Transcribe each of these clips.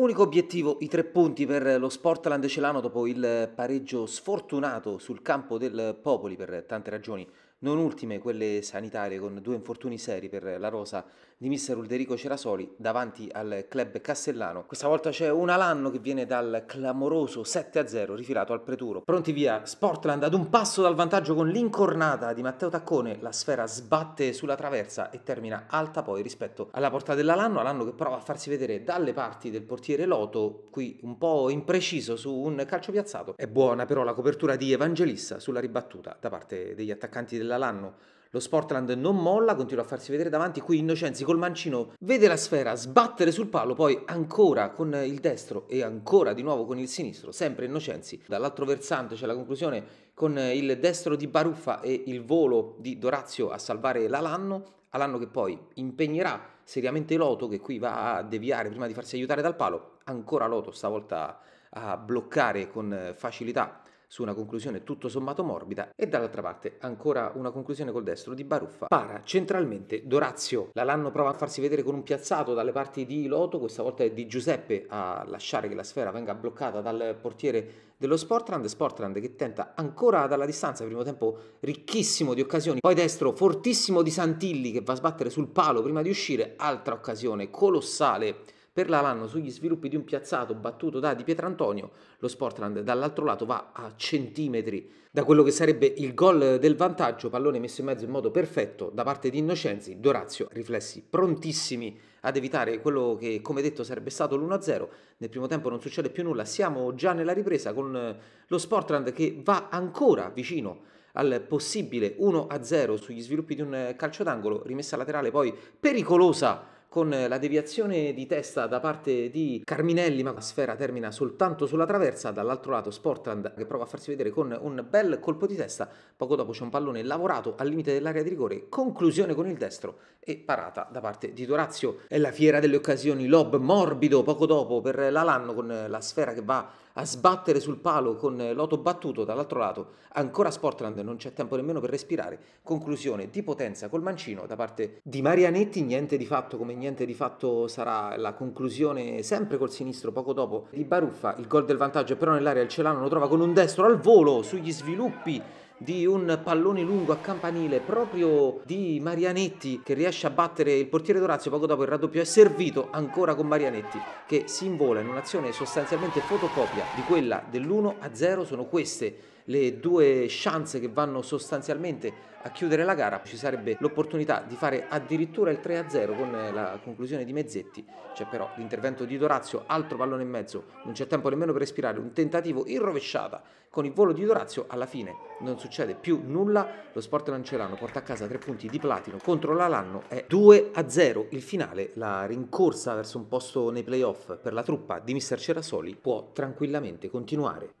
Unico obiettivo i tre punti per lo Sportland Celano dopo il pareggio sfortunato sul campo del Popoli per tante ragioni non ultime quelle sanitarie con due infortuni seri per la rosa di mister Ulderico Cerasoli davanti al club castellano. Questa volta c'è un Alanno che viene dal clamoroso 7-0 rifilato al Preturo. Pronti via Sportland ad un passo dal vantaggio con l'incornata di Matteo Taccone, la sfera sbatte sulla traversa e termina alta poi rispetto alla porta dell'Alanno, Alanno che prova a farsi vedere dalle parti del portiere Loto, qui un po' impreciso su un calcio piazzato. È buona però la copertura di Evangelista sulla ribattuta da parte degli attaccanti dell'Alanno della Lanno. Lo Sportland non molla, continua a farsi vedere davanti, qui Innocenzi col mancino vede la sfera sbattere sul palo, poi ancora con il destro e ancora di nuovo con il sinistro, sempre Innocenzi. Dall'altro versante c'è la conclusione con il destro di Baruffa e il volo di Dorazio a salvare l'Alanno, Alanno che poi impegnerà seriamente Loto che qui va a deviare prima di farsi aiutare dal palo, ancora Loto stavolta a bloccare con facilità su una conclusione tutto sommato morbida e dall'altra parte ancora una conclusione col destro di Baruffa. Para centralmente Dorazio. La Lanno prova a farsi vedere con un piazzato dalle parti di Loto, questa volta è di Giuseppe a lasciare che la sfera venga bloccata dal portiere dello Sportland, Sportland che tenta ancora dalla distanza, primo tempo ricchissimo di occasioni, poi destro fortissimo di Santilli che va a sbattere sul palo prima di uscire, altra occasione colossale per la mano sugli sviluppi di un piazzato battuto da Di Pietrantonio, lo Sportland dall'altro lato va a centimetri da quello che sarebbe il gol del vantaggio, pallone messo in mezzo in modo perfetto da parte di Innocenzi, Dorazio, riflessi prontissimi ad evitare quello che come detto sarebbe stato l'1-0, nel primo tempo non succede più nulla, siamo già nella ripresa con eh, lo Sportland che va ancora vicino al possibile 1-0 sugli sviluppi di un eh, calcio d'angolo, rimessa laterale poi pericolosa con la deviazione di testa da parte di Carminelli, ma la sfera termina soltanto sulla traversa, dall'altro lato Sportland che prova a farsi vedere con un bel colpo di testa, poco dopo c'è un pallone lavorato al limite dell'area di rigore, conclusione con il destro e parata da parte di Dorazio. È la fiera delle occasioni, lob morbido poco dopo per l'Alanno con la sfera che va a sbattere sul palo con Loto battuto dall'altro lato, ancora Sportland, non c'è tempo nemmeno per respirare, conclusione di potenza col mancino da parte di Marianetti, niente di fatto come niente niente di fatto sarà la conclusione sempre col sinistro poco dopo di Baruffa, il gol del vantaggio però nell'area il Celano lo trova con un destro al volo sugli sviluppi di un pallone lungo a campanile proprio di Marianetti che riesce a battere il portiere d'Orazio poco dopo il raddoppio è servito ancora con Marianetti che si invola in un'azione sostanzialmente fotocopia di quella dell'1 a 0 sono queste le due chance che vanno sostanzialmente a chiudere la gara. Ci sarebbe l'opportunità di fare addirittura il 3-0 con eh, la conclusione di Mezzetti. C'è però l'intervento di Dorazio, altro pallone in mezzo, non c'è tempo nemmeno per respirare, un tentativo in rovesciata con il volo di Dorazio. Alla fine non succede più nulla, lo Sport Lancelano porta a casa tre punti di platino contro la Lanno è 2-0 il finale, la rincorsa verso un posto nei playoff per la truppa di Mister Cerasoli può tranquillamente continuare.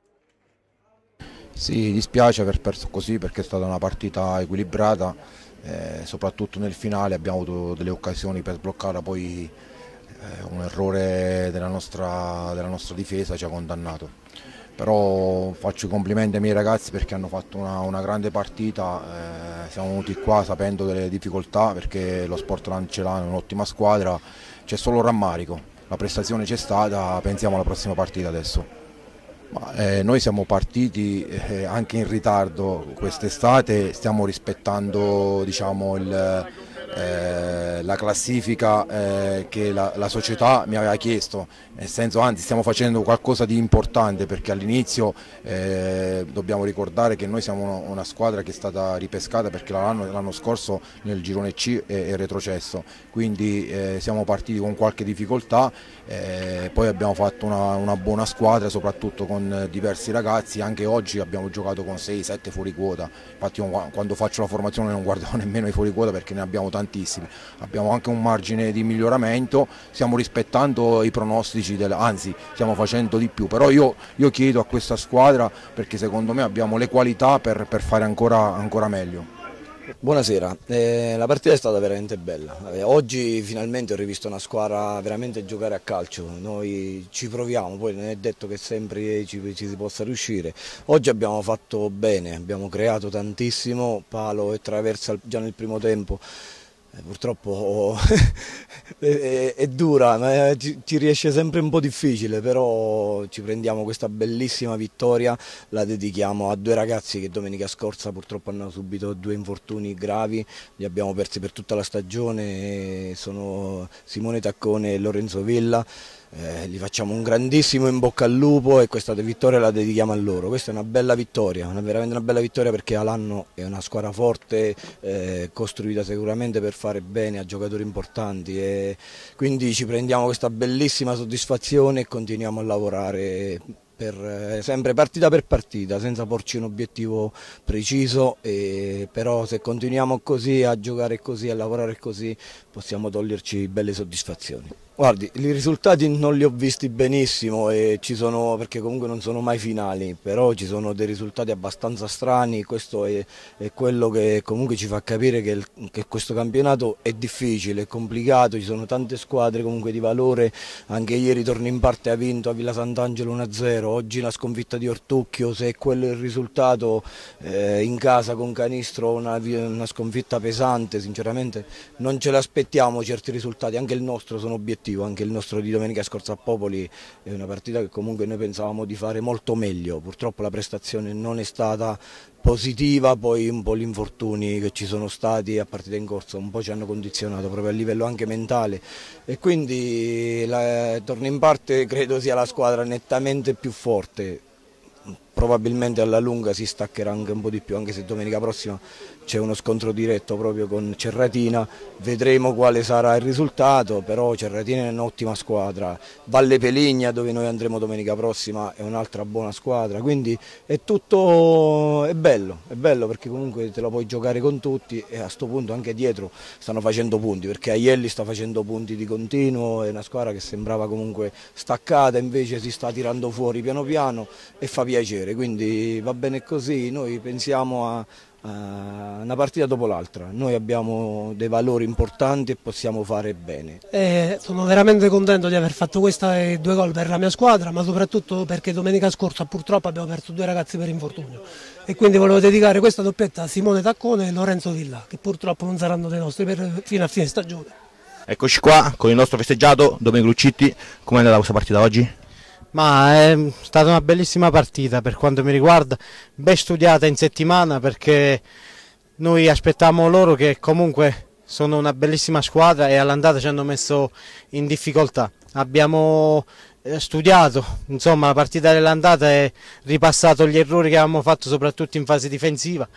Sì, dispiace aver perso così perché è stata una partita equilibrata, eh, soprattutto nel finale abbiamo avuto delle occasioni per sbloccare, poi eh, un errore della nostra, della nostra, difesa ci ha condannato. Però faccio i complimenti ai miei ragazzi perché hanno fatto una, una grande partita, eh, siamo venuti qua sapendo delle difficoltà perché lo Sport Lancelano è un'ottima squadra, c'è solo rammarico, la prestazione c'è stata, pensiamo alla prossima partita adesso. Ma, eh, noi siamo partiti eh, anche in ritardo quest'estate, stiamo rispettando diciamo, il eh, la classifica eh, che la, la, società mi aveva chiesto, nel senso anzi stiamo facendo qualcosa di importante perché all'inizio eh, dobbiamo ricordare che noi siamo una, una, squadra che è stata ripescata perché l'anno, scorso nel girone C è, è retrocesso, quindi eh, siamo partiti con qualche difficoltà, eh, poi abbiamo fatto una, una buona squadra soprattutto con diversi ragazzi, anche oggi abbiamo giocato con 6-7 fuori quota, infatti io, quando faccio la formazione non guardo nemmeno i fuori quota perché ne abbiamo tanti importantissime. Abbiamo anche un margine di miglioramento, stiamo rispettando i pronostici, del, anzi stiamo facendo di più, però io, io, chiedo a questa squadra perché secondo me abbiamo le qualità per, per fare ancora, ancora meglio. Buonasera, eh, la partita è stata veramente bella. Eh, oggi finalmente ho rivisto una squadra veramente giocare a calcio. Noi ci proviamo, poi non è detto che sempre ci, ci, si possa riuscire. Oggi abbiamo fatto bene, abbiamo creato tantissimo, palo e traversa già nel primo tempo. Eh, purtroppo oh, è, è, dura, ma ci, eh, ci, riesce sempre un po' difficile, però ci prendiamo questa bellissima vittoria, la dedichiamo a due ragazzi che domenica scorsa purtroppo hanno subito due infortuni gravi, li abbiamo persi per tutta la stagione, sono Simone Taccone e Lorenzo Villa eh, gli facciamo un grandissimo in bocca al lupo e questa vittoria la dedichiamo a loro. Questa è una bella vittoria, una, veramente una bella vittoria perché Alanno è una squadra forte, eh, costruita sicuramente per fare bene a giocatori importanti e quindi ci prendiamo questa bellissima soddisfazione e continuiamo a lavorare per, eh, sempre partita per partita, senza porci un obiettivo preciso, e, però se continuiamo così a giocare così, a lavorare così, possiamo toglierci belle soddisfazioni. Guardi, i risultati non li ho visti benissimo sono, perché comunque non sono mai finali, però ci sono dei risultati abbastanza strani, questo è, è quello che comunque ci fa capire che, il, che, questo campionato è difficile, è complicato, ci sono tante squadre comunque di valore, anche ieri torno in parte ha vinto a Villa Sant'Angelo 1-0, oggi la sconfitta di Ortucchio, se è quello il risultato eh, in casa con Canistro una, una sconfitta pesante, sinceramente non ce l'aspettiamo certi risultati, anche il nostro sono obiettivi cattivo, anche il nostro di domenica scorsa a Popoli è una partita che comunque noi pensavamo di fare molto meglio, purtroppo la prestazione non è stata positiva, poi un po' gli infortuni che ci sono stati a partita in corso un po' ci hanno condizionato proprio a livello anche mentale e quindi la, torno in parte credo sia la squadra nettamente più forte probabilmente alla lunga si staccherà anche un po' di più, anche se domenica prossima c'è uno scontro diretto proprio con Cerratina, vedremo quale sarà il risultato, però Cerratina è un'ottima squadra, Valle Peligna dove noi andremo domenica prossima è un'altra buona squadra, quindi è tutto, è bello, è bello perché comunque te la puoi giocare con tutti e a questo punto anche dietro stanno facendo punti, perché Aielli sta facendo punti di continuo, è una squadra che sembrava comunque staccata, invece si sta tirando fuori piano piano e fa piacere portiere, quindi va bene così, noi pensiamo a, a una partita dopo l'altra, noi abbiamo dei valori importanti e possiamo fare bene. Eh, sono veramente contento di aver fatto questi due gol per la mia squadra, ma soprattutto perché domenica scorsa purtroppo abbiamo perso due ragazzi per infortunio e quindi volevo dedicare questa doppietta a Simone Taccone e Lorenzo Villa, che purtroppo non saranno dei nostri per, fino a fine stagione. Eccoci qua con il nostro festeggiato Domenico Lucitti, com'è andata questa partita oggi? Ma è stata una bellissima partita per quanto mi riguarda, ben studiata in settimana perché noi aspettavamo loro che comunque sono una bellissima squadra e all'andata ci hanno messo in difficoltà. Abbiamo eh, studiato insomma, la partita dell'andata e ripassato gli errori che avevamo fatto soprattutto in fase difensiva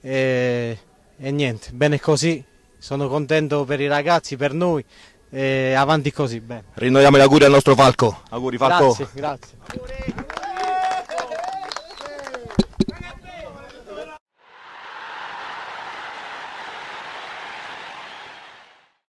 e, e niente, bene così, sono contento per i ragazzi, per noi, e avanti così. Beh. Rinnoviamo gli auguri al nostro Falco. Auguri Falco. Grazie, grazie.